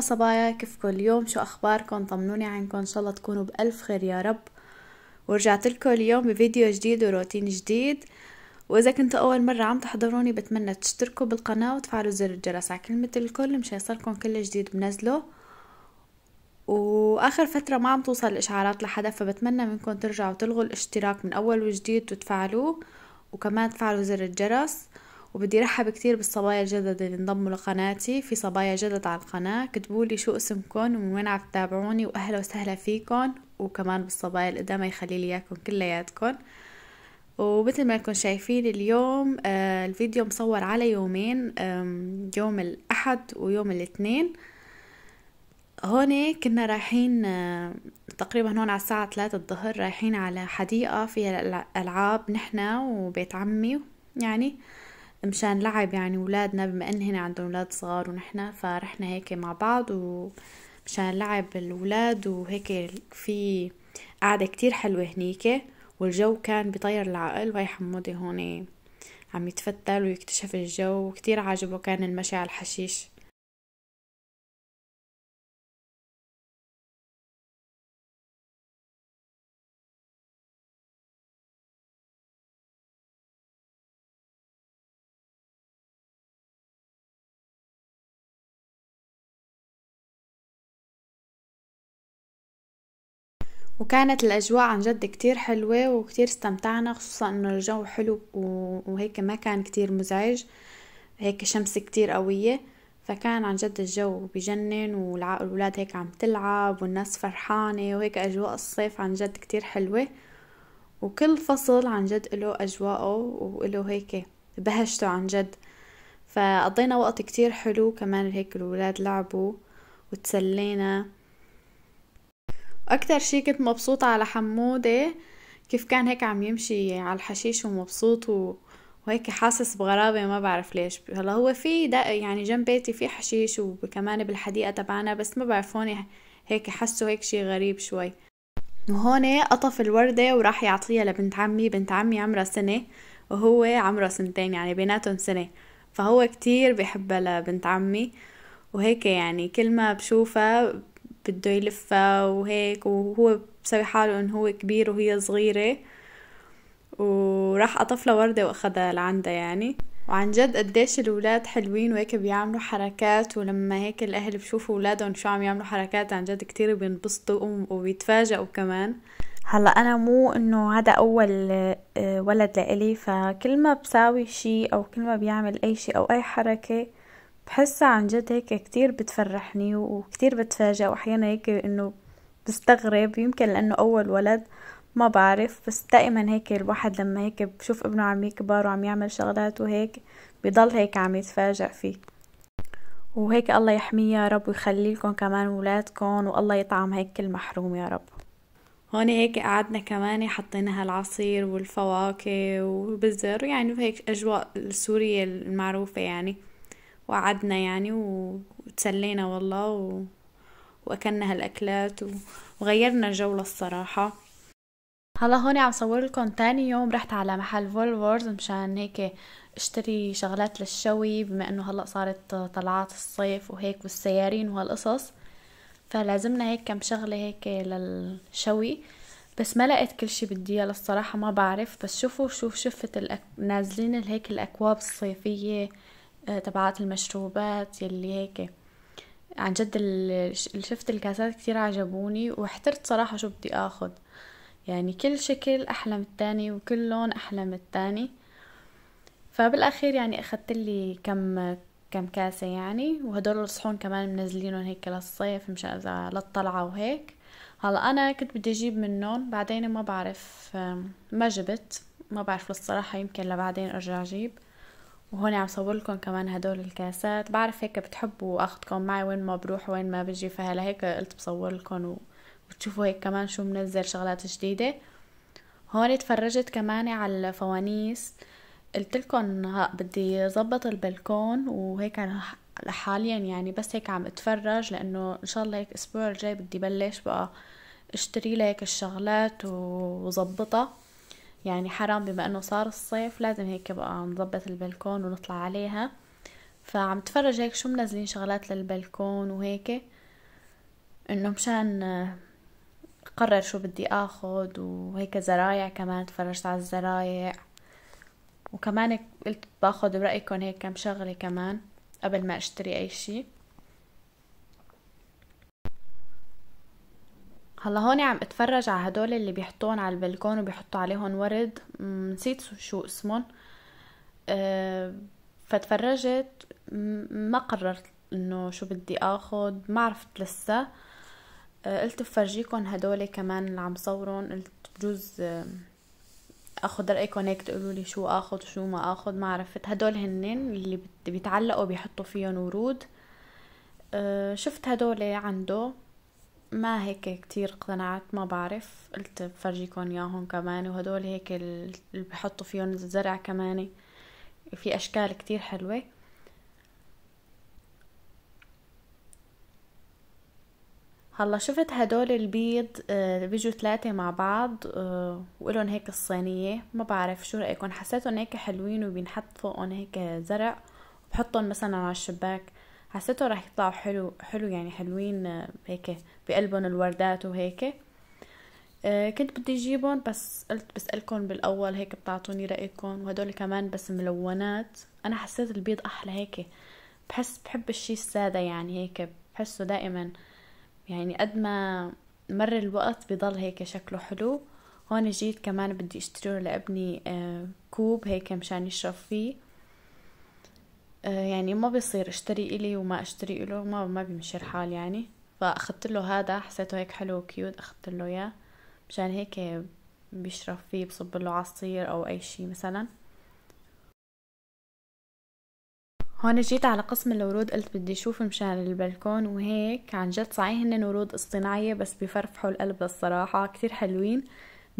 مرحبا صبايا كيفكم اليوم شو اخباركم طمنوني عنكم ان شاء الله تكونوا بالف خير يا رب ورجعت لكم اليوم بفيديو جديد وروتين جديد واذا كنتوا اول مره عم تحضروني بتمنى تشتركوا بالقناه وتفعلوا زر الجرس على كلمه الكل مشان يصلكم كل جديد بنزله واخر فتره ما عم توصل الاشعارات لحدا فبتمنى منكم ترجعوا تلغوا الاشتراك من اول وجديد وتفعلوه وكمان تفعلوا زر الجرس وبدي رحب كتير بالصبايا الجدد اللي انضموا لقناتي في صبايا جدد على القناة كتبولي شو اسمكن ومن وين عم تتابعوني واهلا وسهلا فيكن وكمان بالصبايا القدامى يخلي لي اياكم كلياتكن ومثل ما انكم شايفين اليوم آه، الفيديو مصور على يومين يوم الاحد ويوم الاثنين هون كنا رايحين آه، تقريبا هون على الساعة ثلاثة الظهر رايحين على حديقة فيها ألعاب نحنا وبيت عمي يعني آه مشان لعب يعني ولادنا بما ان هنا عندهم ولاد صغار ونحنا فرحنا هيك مع بعض ومشان لعب الولاد وهيك في قعدة كتير حلوة هنيك والجو كان بطير العقل وهي حمودي هون عم يتفتل ويكتشف الجو وكتير عاجبه كان المشي على الحشيش وكانت الأجواء عن جد كتير حلوة وكتير استمتعنا خصوصا إنه الجو حلو وهيك ما كان كتير مزعج هيك شمس كتير قوية فكان عن جد الجو بجنن والأولاد هيك عم تلعب والناس فرحانة وهيك أجواء الصيف عن جد كتير حلوة وكل فصل عن جد له أجواءه وله هيك بهجته عن جد فقضينا وقت كتير حلو كمان هيك الولاد لعبوا وتسلينا أكتر شي كنت مبسوطة على حمودة كيف كان هيك عم يمشي على الحشيش ومبسوط و... وهيك حاسس بغرابة ما بعرف ليش هلا هو في يعني جنب بيتي في حشيش وكمان بالحديقة تبعنا بس ما بعرف هون هيك حسوا هيك شي غريب شوي وهون قطف الوردة وراح يعطيها لبنت عمي بنت عمي عمرها سنة وهو عمره سنتين يعني بيناتهم سنة فهو كتير بحبها لبنت عمي وهيك يعني كل ما بشوفها بده يلفها وهيك وهو بسوي حاله انه هو كبير وهي صغيرة وراح قطف وردة واخدها لعندها يعني وعن جد قديش الولاد حلوين وهيك بيعملوا حركات ولما هيك الاهل بشوفوا ولادهم شو عم يعملوا حركات عن جد كتير بينبسطوا وبيتفاجئوا كمان هلا انا مو انه هذا اول آه، ولد لإلي فكل ما بساوي شي او كل ما بيعمل اي شي او اي حركه بحسها عن جد هيك كتير بتفرحني وكتير بتفاجأ وأحيانا هيك إنه بستغرب يمكن لأنه أول ولد ما بعرف بس دائما هيك الواحد لما هيك بشوف ابنه عم يكبر وعم يعمل شغلات وهيك بضل هيك عم يتفاجأ فيه وهيك الله يحميه يا رب ويخلي لكم كمان ولادكم والله يطعم هيك كل محروم يا رب هون هيك قعدنا كمان حطينا هالعصير والفواكه وبالزر يعني هيك أجواء السورية المعروفة يعني وقعدنا يعني وتسلينا والله و... واكلنا هالاكلات و... وغيرنا الجو الصراحه هلا هون عم صور لكم تاني يوم رحت على محل فولفورز مشان هيك اشتري شغلات للشوي بما انه هلا صارت طلعات الصيف وهيك والسيارين وهالقصص فلازمنا هيك كم شغله هيك للشوي بس ما لقيت كل شي بدي اياه للصراحه ما بعرف بس شوفوا شوف شفت الأك... نازلين هيك الاكواب الصيفيه آه، تبعات المشروبات يلي هيك عن جد شفت الكاسات كتير عجبوني واحترت صراحة شو بدي اخذ يعني كل شكل احلى من التاني وكل لون احلى من التاني فبالاخير يعني اخذت لي كم كم كاسة يعني وهدول الصحون كمان منزلينهم هيك للصيف مش اذا للطلعة وهيك هلا انا كنت بدي اجيب منهم بعدين ما بعرف ما جبت ما بعرف الصراحة يمكن لبعدين ارجع اجيب وهون عم صور لكم كمان هدول الكاسات بعرف هيك بتحبوا اخذكم معي وين ما بروح وين ما بجي فهلا هيك قلت بصور لكم و... وتشوفوا هيك كمان شو منزل شغلات جديدة هون تفرجت كمان على الفوانيس قلت لكم بدي ظبط البلكون وهيك حاليا يعني بس هيك عم اتفرج لانه ان شاء الله هيك الاسبوع الجاي بدي بلش بقى اشتري لك الشغلات وظبطها يعني حرام بما انه صار الصيف لازم هيك بقى نظبط البلكون ونطلع عليها فعم تفرج هيك شو منزلين شغلات للبلكون وهيك انه مشان قرر شو بدي اخد وهيك زرايع كمان تفرجت على الزرايع وكمان قلت باخد برأيكم هيك كم شغلة كمان قبل ما اشتري اي شي هلا هون عم اتفرج على هدول اللي بيحطون على البلكون وبيحطوا عليهم ورد نسيت شو اسمهم أه، فتفرجت ما قررت انه شو بدي اخد ما عرفت لسه أه، قلت بفرجيكم هدول كمان اللي عم صورهم قلت بجوز أه، اخد رايكم هيك تقولوا لي شو اخد شو ما اخد ما عرفت هدول هنن اللي بيتعلقوا بيحطوا فيهم ورود شفت هدول عنده ما هيك كتير اقتنعت ما بعرف قلت بفرجيكم ياهم كمان وهدول هيك اللي بحطوا فيهم الزرع كمان في اشكال كتير حلوه هلا شفت هدول البيض آه، بيجوا ثلاثة مع بعض آه، وإلهم هيك الصينية ما بعرف شو رأيكم حسيتهم هيك حلوين وبينحط فوقهم هيك زرع وبحطهم مثلا على الشباك حسيته راح يطلعوا حلو حلو يعني حلوين آه، هيك بقلبهم الوردات وهيك آه، كنت بدي اجيبهم بس قلت بسألكم بالاول هيك بتعطوني رأيكم وهدول كمان بس ملونات انا حسيت البيض احلى هيك بحس بحب الشي السادة يعني هيك بحسه دائما يعني قد ما مر الوقت بضل هيك شكله حلو هون جيت كمان بدي اشتري لابني آه، كوب هيك مشان يشرب فيه آه، يعني ما بيصير اشتري إلي وما اشتري إله ما ما بيمشي الحال يعني فأخذت له هذا حسيته هيك حلو وكيوت أخذت له إياه مشان هيك بيشرب فيه بصب له عصير أو أي شي مثلا هون جيت على قسم الورود قلت بدي اشوف مشان البلكون وهيك عن جد صحيح هن ورود اصطناعية بس بفرفحوا القلب الصراحه كتير حلوين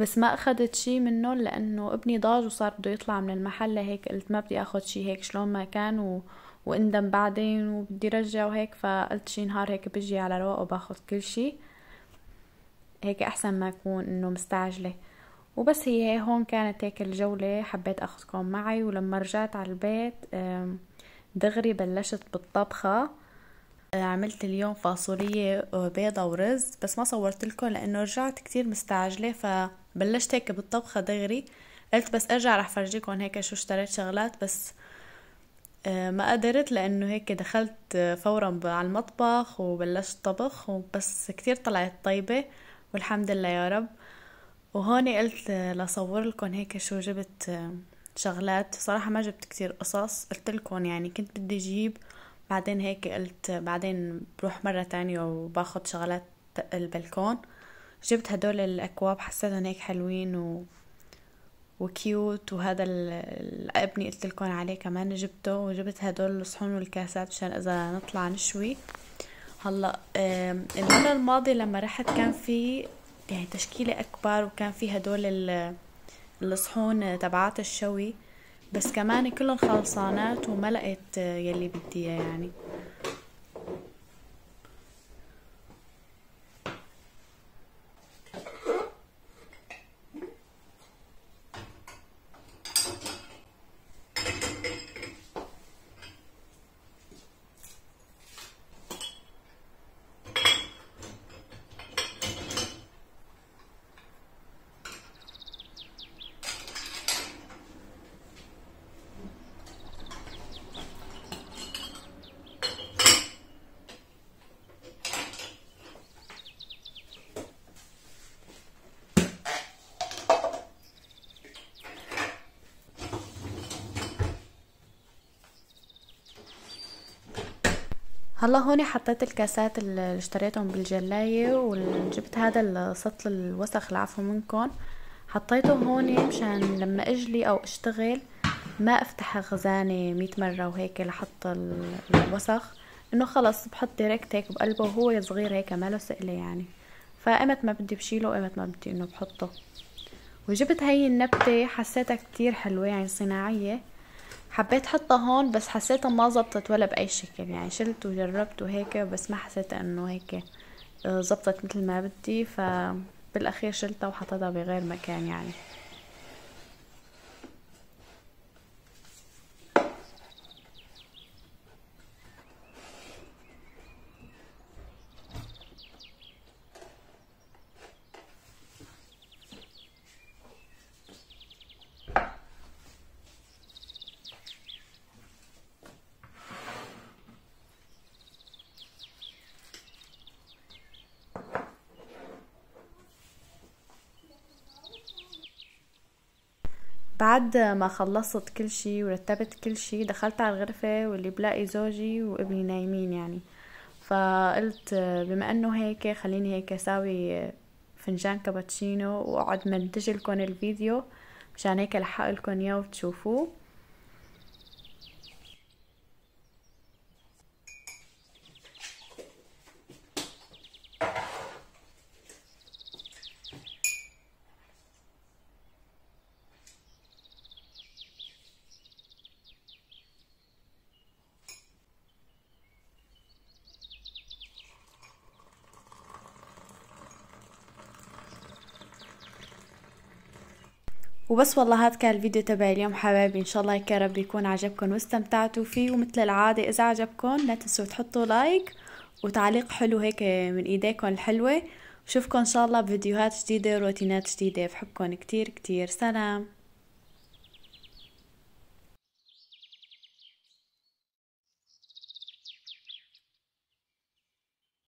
بس ما اخذت شي منه لانه ابني ضاج وصار بده يطلع من المحل هيك قلت ما بدي اخذ شي هيك شلون ما كان و... واندم بعدين وبدي رجع وهيك فقلت شي نهار هيك بجي على رواق وباخذ كل شي هيك احسن ما اكون انه مستعجله وبس هي هي هون كانت هيك الجولة حبيت أخذكم معي ولما رجعت على البيت دغري بلشت بالطبخة آه، عملت اليوم فاصولية آه، بيضة ورز بس ما صورت لكم لأنه رجعت كتير مستعجلة ف بلشت هيك بالطبخة دغري قلت بس ارجع رح فرجيكم هيك شو اشتريت شغلات بس آه، ما قدرت لانه هيك دخلت آه، فورا على المطبخ وبلشت طبخ وبس كتير طلعت طيبة والحمد لله يا رب وهون قلت آه، لصور لكم هيك شو جبت شغلات صراحة ما جبت كتير قصص قلت لكم يعني كنت بدي اجيب بعدين هيك قلت بعدين بروح مرة تانية وباخد شغلات البلكون جبت هدول الأكواب حسيتهم هيك حلوين و... وكيوت وهذا الأبني قلت لكم عليه كمان جبته وجبت هدول الصحون والكاسات مشان إذا نطلع نشوي هلا المرة الماضية لما رحت كان في يعني تشكيلة أكبر وكان في هدول الصحون تبعات الشوي بس كمان كلهم خلصانات وما لقيت يلي بدي يعني هلا هون حطيت الكاسات اللي اشتريتهم بالجلاية وجبت هذا السطل الوسخ العفو منكم حطيته هون مشان لما اجلي او اشتغل ما افتح خزانة مية مرة وهيك لحط الوسخ انه خلص بحط ديركت هيك بقلبه وهو صغير هيك ما له سئلة يعني فقمت ما بدي بشيله وقمت ما بدي انه بحطه وجبت هاي النبتة حسيتها كتير حلوة يعني صناعية حبيت حطها هون بس حسيتها ما زبطت ولا باي شكل يعني شلت وجربت وهيك بس ما حسيت انه هيك زبطت آه، مثل ما بدي فبالاخير شلتها وحطيتها بغير مكان يعني بعد ما خلصت كل شي ورتبت كل شي دخلت على الغرفة واللي بلاقي زوجي وابني نايمين يعني فقلت بما انه هيك خليني هيك ساوي فنجان كابتشينو واقعد منتج لكم الفيديو مشان هيك الحق لكم اياه وتشوفوه وبس والله هاد كان الفيديو تبعي اليوم حبايبي ان شاء الله يا رب يكون عجبكم واستمتعتوا فيه ومثل العاده اذا عجبكم لا تنسوا تحطوا لايك وتعليق حلو هيك من ايديكم الحلوه وشوفكم ان شاء الله بفيديوهات جديده وروتينات جديده بحبكم كتير كتير سلام